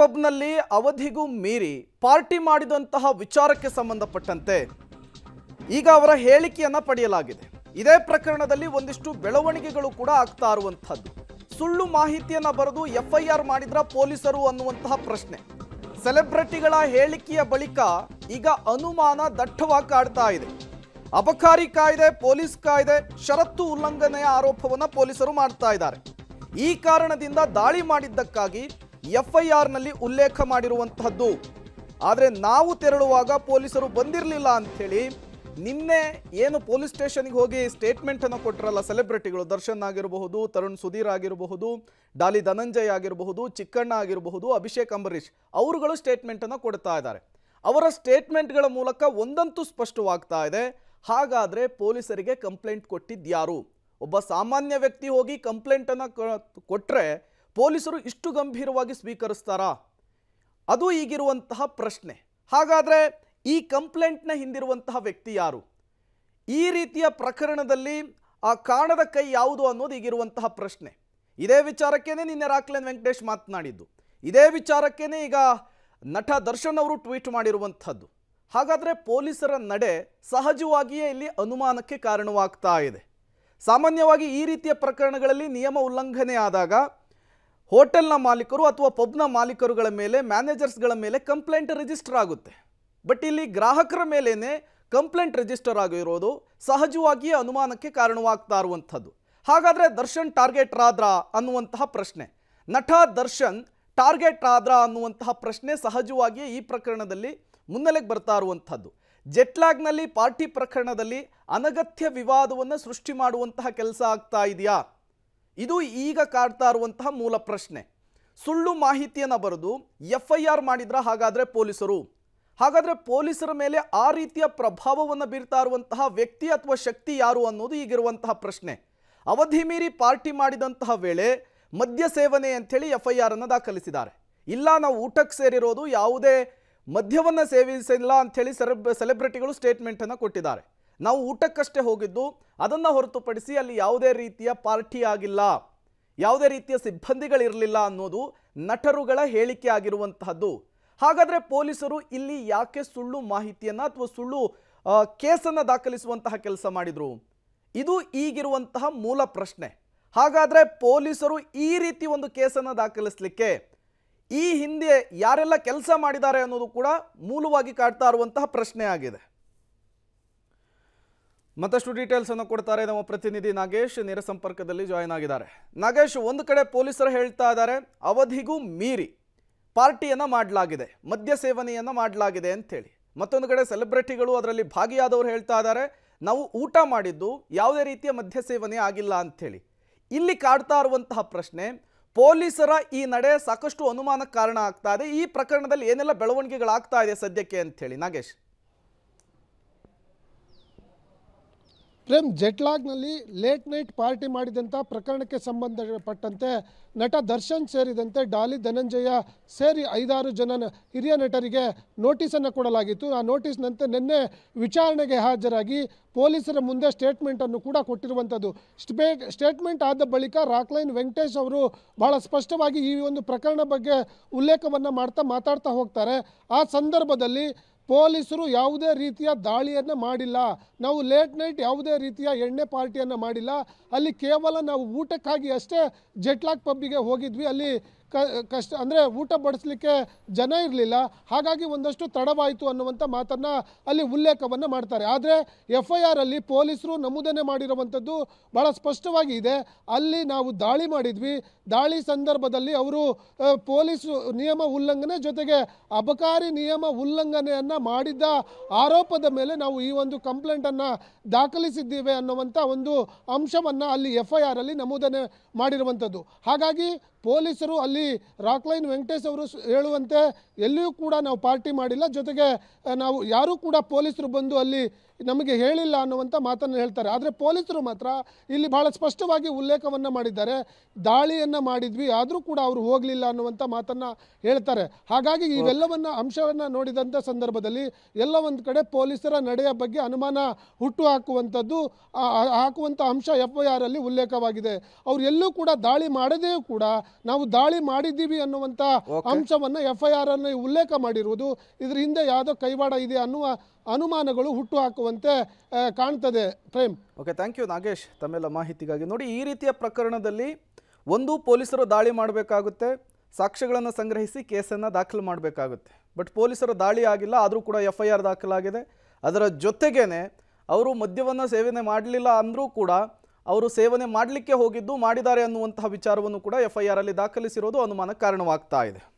ಪಬ್ನಲ್ಲಿ ಅವಧಿಗೂ ಮೀರಿ ಪಾರ್ಟಿ ಮಾಡಿದಂತಹ ವಿಚಾರಕ್ಕೆ ಸಂಬಂಧಪಟ್ಟಂತೆ ಈಗ ಅವರ ಹೇಳಿಕೆಯನ್ನು ಪಡೆಯಲಾಗಿದೆ ಇದೇ ಪ್ರಕರಣದಲ್ಲಿ ಒಂದಿಷ್ಟು ಬೆಳವಣಿಗೆಗಳು ಕೂಡ ಆಗ್ತಾ ಇರುವಂಥದ್ದು ಸುಳ್ಳು ಮಾಹಿತಿಯನ್ನು ಬರೆದು ಎಫ್ಐಆರ್ ಮಾಡಿದ್ರ ಪೊಲೀಸರು ಅನ್ನುವಂತಹ ಪ್ರಶ್ನೆ ಸೆಲೆಬ್ರಿಟಿಗಳ ಹೇಳಿಕೆಯ ಬಳಿಕ ಈಗ ಅನುಮಾನ ದಟ್ಟವಾಗಿ ಕಾಡ್ತಾ ಇದೆ ಅಬಕಾರಿ ಕಾಯ್ದೆ ಪೊಲೀಸ್ ಕಾಯ್ದೆ ಷರತ್ತು ಉಲ್ಲಂಘನೆಯ ಆರೋಪವನ್ನು ಪೊಲೀಸರು ಮಾಡ್ತಾ ಇದ್ದಾರೆ ಈ ಕಾರಣದಿಂದ ದಾಳಿ ಮಾಡಿದ್ದಕ್ಕಾಗಿ ಎಫ್ಐಆರ್ನಲ್ಲಿ ಉಲ್ಲೇಖ ಮಾಡಿರುವಂತಹದ್ದು ಆದರೆ ನಾವು ತೆರಳುವಾಗ ಪೊಲೀಸರು ಬಂದಿರಲಿಲ್ಲ ಅಂಥೇಳಿ ನಿನ್ನೆ ಏನು ಪೊಲೀಸ್ ಸ್ಟೇಷನ್ಗೆ ಹೋಗಿ ಸ್ಟೇಟ್ಮೆಂಟನ್ನು ಕೊಟ್ಟರಲ್ಲ ಸೆಲೆಬ್ರಿಟಿಗಳು ದರ್ಶನ್ ಆಗಿರಬಹುದು ತರುಣ್ ಸುಧೀರ್ ಆಗಿರಬಹುದು ಡಾಲಿ ಧನಂಜಯ್ ಆಗಿರಬಹುದು ಚಿಕ್ಕಣ್ಣ ಆಗಿರಬಹುದು ಅಭಿಷೇಕ್ ಅಂಬರೀಷ್ ಅವರುಗಳು ಸ್ಟೇಟ್ಮೆಂಟನ್ನು ಕೊಡ್ತಾ ಇದ್ದಾರೆ ಅವರ ಸ್ಟೇಟ್ಮೆಂಟ್ಗಳ ಮೂಲಕ ಒಂದಂತೂ ಸ್ಪಷ್ಟವಾಗ್ತಾ ಇದೆ ಹಾಗಾದರೆ ಪೊಲೀಸರಿಗೆ ಕಂಪ್ಲೇಂಟ್ ಕೊಟ್ಟಿದ್ಯಾರು ಒಬ್ಬ ಸಾಮಾನ್ಯ ವ್ಯಕ್ತಿ ಹೋಗಿ ಕಂಪ್ಲೇಂಟನ್ನು ಕೊಟ್ಟರೆ ಪೊಲೀಸರು ಇಷ್ಟು ಗಂಭೀರವಾಗಿ ಸ್ವೀಕರಿಸ್ತಾರಾ ಅದು ಈಗಿರುವಂತಹ ಪ್ರಶ್ನೆ ಹಾಗಾದರೆ ಈ ಕಂಪ್ಲೇಂಟ್ನ ಹಿಂದಿರುವಂತಹ ವ್ಯಕ್ತಿ ಯಾರು ಈ ರೀತಿಯ ಪ್ರಕರಣದಲ್ಲಿ ಆ ಕಾಣದ ಕೈ ಯಾವುದು ಅನ್ನೋದು ಈಗಿರುವಂತಹ ಪ್ರಶ್ನೆ ಇದೇ ವಿಚಾರಕ್ಕೇನೆ ನಿನ್ನೆ ರಾಕ್ಲೇನ್ ವೆಂಕಟೇಶ್ ಮಾತನಾಡಿದ್ದು ಇದೇ ವಿಚಾರಕ್ಕೇನೆ ಈಗ ನಟ ದರ್ಶನ್ ಅವರು ಟ್ವೀಟ್ ಮಾಡಿರುವಂಥದ್ದು ಹಾಗಾದರೆ ಪೊಲೀಸರ ನಡೆ ಸಹಜವಾಗಿಯೇ ಇಲ್ಲಿ ಅನುಮಾನಕ್ಕೆ ಕಾರಣವಾಗ್ತಾ ಇದೆ ಸಾಮಾನ್ಯವಾಗಿ ಈ ರೀತಿಯ ಪ್ರಕರಣಗಳಲ್ಲಿ ನಿಯಮ ಉಲ್ಲಂಘನೆ ಆದಾಗ ಹೋಟೆಲ್ನ ಮಾಲೀಕರು ಅಥವಾ ಪಬ್ನ ಮಾಲೀಕರುಗಳ ಮೇಲೆ ಮ್ಯಾನೇಜರ್ಸ್ಗಳ ಮೇಲೆ ಕಂಪ್ಲೇಂಟ್ ರಿಜಿಸ್ಟರ್ ಆಗುತ್ತೆ ಬಟ್ ಇಲ್ಲಿ ಗ್ರಾಹಕರ ಮೇಲೇನೆ ಕಂಪ್ಲೇಂಟ್ ರಿಜಿಸ್ಟರ್ ಆಗಿರೋದು ಸಹಜವಾಗಿಯೇ ಅನುಮಾನಕ್ಕೆ ಕಾರಣವಾಗ್ತಾ ಇರುವಂಥದ್ದು ಹಾಗಾದರೆ ದರ್ಶನ್ ಟಾರ್ಗೆಟ್ ರಾದ್ರ ಅನ್ನುವಂತಹ ಪ್ರಶ್ನೆ ನಟ ದರ್ಶನ್ ಟಾರ್ಗೆಟ್ ಆದ್ರಾ ಅನ್ನುವಂತಹ ಪ್ರಶ್ನೆ ಸಹಜವಾಗಿಯೇ ಈ ಪ್ರಕರಣದಲ್ಲಿ ಮುನ್ನೆಲೆಗೆ ಬರ್ತಾ ಇರುವಂಥದ್ದು ಜೆಟ್ಲಾಗ್ನಲ್ಲಿ ಪಾರ್ಟಿ ಪ್ರಕರಣದಲ್ಲಿ ಅನಗತ್ಯ ವಿವಾದವನ್ನು ಸೃಷ್ಟಿ ಮಾಡುವಂತಹ ಕೆಲಸ ಆಗ್ತಾ ಇದೆಯಾ ಇದು ಈಗ ಕಾಡ್ತಾ ಇರುವಂತಹ ಮೂಲ ಪ್ರಶ್ನೆ ಸುಳ್ಳು ಮಾಹಿತಿಯನ್ನು ಬರೆದು ಎಫ್ ಐ ಆರ್ ಮಾಡಿದ್ರ ಹಾಗಾದ್ರೆ ಪೊಲೀಸರು ಹಾಗಾದ್ರೆ ಪೊಲೀಸರ ಮೇಲೆ ಆ ರೀತಿಯ ಪ್ರಭಾವವನ್ನು ಬೀರ್ತಾ ಇರುವಂತಹ ವ್ಯಕ್ತಿ ಅಥವಾ ಶಕ್ತಿ ಯಾರು ಅನ್ನೋದು ಈಗಿರುವಂತಹ ಪ್ರಶ್ನೆ ಅವಧಿ ಮೀರಿ ಪಾರ್ಟಿ ಮಾಡಿದಂತಹ ವೇಳೆ ಮದ್ಯ ಸೇವನೆ ಅಂಥೇಳಿ ಎಫ್ ಐ ಅನ್ನು ದಾಖಲಿಸಿದ್ದಾರೆ ಇಲ್ಲ ನಾವು ಊಟಕ್ಕೆ ಸೇರಿರೋದು ಯಾವುದೇ ಮದ್ಯವನ್ನು ಸೇವಿಸಿಲ್ಲ ಅಂಥೇಳಿ ಸೆಲೆಬ್ರಿಟಿಗಳು ಸ್ಟೇಟ್ಮೆಂಟನ್ನು ಕೊಟ್ಟಿದ್ದಾರೆ ನಾವು ಊಟಕ್ಕಷ್ಟೇ ಹೋಗಿದ್ದು ಅದನ್ನು ಹೊರತುಪಡಿಸಿ ಅಲ್ಲಿ ಯಾವುದೇ ರೀತಿಯ ಪಾರ್ಟಿ ಆಗಿಲ್ಲ ಯಾವುದೇ ರೀತಿಯ ಸಿಬ್ಬಂದಿಗಳಿರಲಿಲ್ಲ ಅನ್ನೋದು ನಟರುಗಳ ಹೇಳಿಕೆ ಆಗಿರುವಂತಹದ್ದು ಹಾಗಾದರೆ ಪೊಲೀಸರು ಇಲ್ಲಿ ಯಾಕೆ ಸುಳ್ಳು ಮಾಹಿತಿಯನ್ನು ಅಥವಾ ಸುಳ್ಳು ಕೇಸನ್ನು ದಾಖಲಿಸುವಂತಹ ಕೆಲಸ ಮಾಡಿದರು ಇದು ಈಗಿರುವಂತಹ ಮೂಲ ಪ್ರಶ್ನೆ ಹಾಗಾದರೆ ಪೊಲೀಸರು ಈ ರೀತಿ ಒಂದು ಕೇಸನ್ನು ದಾಖಲಿಸಲಿಕ್ಕೆ ಈ ಹಿಂದೆ ಯಾರೆಲ್ಲ ಕೆಲಸ ಮಾಡಿದ್ದಾರೆ ಅನ್ನೋದು ಕೂಡ ಮೂಲವಾಗಿ ಕಾಡ್ತಾ ಇರುವಂತಹ ಪ್ರಶ್ನೆ ಆಗಿದೆ ಮತ್ತಷ್ಟು ಡೀಟೇಲ್ಸ್ ಅನ್ನು ಕೊಡ್ತಾರೆ ನಮ್ಮ ಪ್ರತಿನಿಧಿ ನಾಗೇಶ್ ನೇರ ಸಂಪರ್ಕದಲ್ಲಿ ಜಾಯಿನ್ ಆಗಿದ್ದಾರೆ ನಾಗೇಶ್ ಒಂದು ಕಡೆ ಪೊಲೀಸರು ಹೇಳ್ತಾ ಇದ್ದಾರೆ ಅವಧಿಗೂ ಮೀರಿ ಪಾರ್ಟಿಯನ್ನು ಮಾಡಲಾಗಿದೆ ಮದ್ಯ ಸೇವನೆಯನ್ನು ಮಾಡಲಾಗಿದೆ ಹೇಳಿ ಮತ್ತೊಂದು ಕಡೆ ಸೆಲೆಬ್ರಿಟಿಗಳು ಅದರಲ್ಲಿ ಭಾಗಿಯಾದವರು ಹೇಳ್ತಾ ಇದ್ದಾರೆ ನಾವು ಊಟ ಮಾಡಿದ್ದು ಯಾವುದೇ ರೀತಿಯ ಮದ್ಯ ಸೇವನೆ ಆಗಿಲ್ಲ ಅಂಥೇಳಿ ಇಲ್ಲಿ ಕಾಡ್ತಾ ಇರುವಂತಹ ಪ್ರಶ್ನೆ ಪೊಲೀಸರ ಈ ನಡೆ ಸಾಕಷ್ಟು ಅನುಮಾನಕ್ಕೆ ಕಾರಣ ಆಗ್ತಾ ಇದೆ ಈ ಪ್ರಕರಣದಲ್ಲಿ ಏನೆಲ್ಲ ಬೆಳವಣಿಗೆಗಳಾಗ್ತಾ ಇದೆ ಸದ್ಯಕ್ಕೆ ಹೇಳಿ ನಾಗೇಶ್ ಪ್ರೇಮ್ ಜೆಟ್ಲಾಗ್ನಲ್ಲಿ ಲೇಟ್ ನೈಟ್ ಪಾರ್ಟಿ ಮಾಡಿದಂಥ ಪ್ರಕರಣಕ್ಕೆ ಸಂಬಂಧಪಟ್ಟಂತೆ ನಟ ದರ್ಶನ್ ಸೇರಿದಂತೆ ಡಾಲಿ ಧನಂಜಯ ಸೇರಿ ಐದಾರು ಜನ ಹಿರಿಯ ನಟರಿಗೆ ನೋಟಿಸನ್ನು ಕೊಡಲಾಗಿತ್ತು ಆ ನೋಟಿಸ್ನಂತೆ ನಿನ್ನೆ ವಿಚಾರಣೆಗೆ ಹಾಜರಾಗಿ ಪೊಲೀಸರ ಮುಂದೆ ಸ್ಟೇಟ್ಮೆಂಟನ್ನು ಕೂಡ ಕೊಟ್ಟಿರುವಂಥದ್ದು ಸ್ಟೇ ಸ್ಟೇಟ್ಮೆಂಟ್ ಆದ ಬಳಿಕ ರಾಕ್ಲೈನ್ ವೆಂಕಟೇಶ್ ಅವರು ಬಹಳ ಸ್ಪಷ್ಟವಾಗಿ ಈ ಒಂದು ಪ್ರಕರಣ ಬಗ್ಗೆ ಉಲ್ಲೇಖವನ್ನು ಮಾಡ್ತಾ ಮಾತಾಡ್ತಾ ಹೋಗ್ತಾರೆ ಆ ಸಂದರ್ಭದಲ್ಲಿ ಪೊಲೀಸರು ಯಾವುದೇ ರೀತಿಯ ದಾಳಿಯನ್ನು ಮಾಡಿಲ್ಲ ನಾವು ಲೇಟ್ ನೈಟ್ ಯಾವುದೇ ರೀತಿಯ ಎಣ್ಣೆ ಪಾರ್ಟಿಯನ್ನು ಮಾಡಿಲ್ಲ ಅಲ್ಲಿ ಕೇವಲ ನಾವು ಊಟಕ್ಕಾಗಿ ಅಷ್ಟೇ ಜೆಟ್ಲಾಕ್ ಪಬ್ಬಿಗೆ ಹೋಗಿದ್ವಿ ಅಲ್ಲಿ ಕಷ್ಟ ಅಂದರೆ ಊಟ ಬಡಿಸಲಿಕ್ಕೆ ಜನ ಇರಲಿಲ್ಲ ಹಾಗಾಗಿ ಒಂದಷ್ಟು ತಡವಾಯಿತು ಅನ್ನುವಂಥ ಮಾತನ್ನು ಅಲ್ಲಿ ಉಲ್ಲೇಖವನ್ನು ಮಾಡ್ತಾರೆ ಆದರೆ ಎಫ್ ಐ ಆರಲ್ಲಿ ಪೊಲೀಸರು ನಮೂದನೆ ಮಾಡಿರುವಂಥದ್ದು ಭಾಳ ಸ್ಪಷ್ಟವಾಗಿ ಇದೆ ಅಲ್ಲಿ ನಾವು ದಾಳಿ ಮಾಡಿದ್ವಿ ದಾಳಿ ಸಂದರ್ಭದಲ್ಲಿ ಅವರು ಪೊಲೀಸ್ ನಿಯಮ ಉಲ್ಲಂಘನೆ ಜೊತೆಗೆ ಅಬಕಾರಿ ನಿಯಮ ಉಲ್ಲಂಘನೆಯನ್ನು ಮಾಡಿದ್ದ ಆರೋಪದ ಮೇಲೆ ನಾವು ಈ ಒಂದು ಕಂಪ್ಲೇಂಟನ್ನು ದಾಖಲಿಸಿದ್ದೇವೆ ಅನ್ನುವಂಥ ಒಂದು ಅಂಶವನ್ನು ಅಲ್ಲಿ ಎಫ್ ಐ ಆರಲ್ಲಿ ನಮೂದನೆ ಮಾಡಿರುವಂಥದ್ದು ಹಾಗಾಗಿ ಪೊಲೀಸರು ಅಲ್ಲಿ ರಾಕ್ಲೈನ್ ವೆಂಕಟೇಶ್ ಅವರು ಹೇಳುವಂತೆ ಎಲ್ಲಿಯೂ ಕೂಡ ನಾವು ಪಾರ್ಟಿ ಮಾಡಿಲ್ಲ ಜೊತೆಗೆ ನಾವು ಯಾರೂ ಕೂಡ ಪೊಲೀಸರು ಬಂದು ಅಲ್ಲಿ ನಮಗೆ ಹೇಳಿಲ್ಲ ಅನ್ನುವಂಥ ಮಾತನ್ನು ಹೇಳ್ತಾರೆ ಆದರೆ ಪೊಲೀಸರು ಮಾತ್ರ ಇಲ್ಲಿ ಭಾಳ ಸ್ಪಷ್ಟವಾಗಿ ಉಲ್ಲೇಖವನ್ನು ಮಾಡಿದ್ದಾರೆ ದಾಳಿಯನ್ನು ಮಾಡಿದ್ವಿ ಆದರೂ ಕೂಡ ಅವರು ಹೋಗಲಿಲ್ಲ ಅನ್ನುವಂಥ ಮಾತನ್ನು ಹೇಳ್ತಾರೆ ಹಾಗಾಗಿ ಇವೆಲ್ಲವನ್ನು ಅಂಶವನ್ನು ನೋಡಿದಂಥ ಸಂದರ್ಭದಲ್ಲಿ ಎಲ್ಲ ಒಂದು ಕಡೆ ಪೊಲೀಸರ ನಡೆಯ ಬಗ್ಗೆ ಅನುಮಾನ ಹುಟ್ಟು ಹಾಕುವಂಥದ್ದು ಹಾಕುವಂಥ ಅಂಶ ಎಫ್ ಐ ಆರಲ್ಲಿ ಉಲ್ಲೇಖವಾಗಿದೆ ಅವ್ರು ಎಲ್ಲೂ ಕೂಡ ದಾಳಿ ಮಾಡದೇ ಕೂಡ ನಾವು ದಾಳಿ ಮಾಡಿದ್ದೀವಿ ಅನ್ನುವಂಥ ಅಂಶವನ್ನು ಎಫ್ ಐ ಆರ್ ಅನ್ನು ಉಲ್ಲೇಖ ಮಾಡಿರುವುದು ಇದರ ಹಿಂದೆ ಯಾವುದೋ ಕೈವಾಡ ಇದೆ ಅನ್ನುವ ಅನುಮಾನಗಳು ಹುಟ್ಟು ಹಾಕುವಂತೆ ಕಾಣ್ತದೆ Prem okay thank you Nagesh ತಮ್ಮೆಲ್ಲ ಮಾಹಿತಿಗಾಗಿ ನೋಡಿ ಈ ರೀತಿಯ ಪ್ರಕರಣದಲ್ಲಿ ಒಂದು ಪೊಲೀಸರು ದಾಳಿ ಮಾಡಬೇಕಾಗುತ್ತೆ ಸಾಕ್ಷ್ಯಗಳನ್ನು ಸಂಗ್ರಹಿಸಿ ಕೇಸನ್ನು ದಾಖಲು ಮಾಡಬೇಕಾಗುತ್ತೆ ಬಟ್ ಪೊಲೀಸರು ದಾಳಿ ಆಗಿಲ್ಲ ಆದರೂ ಕೂಡ ಎಫ್ ಐ ಆರ್ ದಾಖಲಾಗಿದೆ ಅದರ ಜೊತೆಗೇ ಅವರು ಮದ್ಯವನ್ನು ಸೇವನೆ ಮಾಡಲಿಲ್ಲ ಅಂದರೂ ಕೂಡ ಅವರು ಸೇವನೆ ಮಾಡಲಿಕ್ಕೆ ಹೋಗಿದ್ದು ಮಾಡಿದ್ದಾರೆ ಅನ್ನುವಂತಹ ವಿಚಾರವನ್ನು ಕೂಡ ಎಫ್ ಐ ಆರಲ್ಲಿ ದಾಖಲಿಸಿರೋದು ಅನುಮಾನ ಕಾರಣವಾಗ್ತಾ ಇದೆ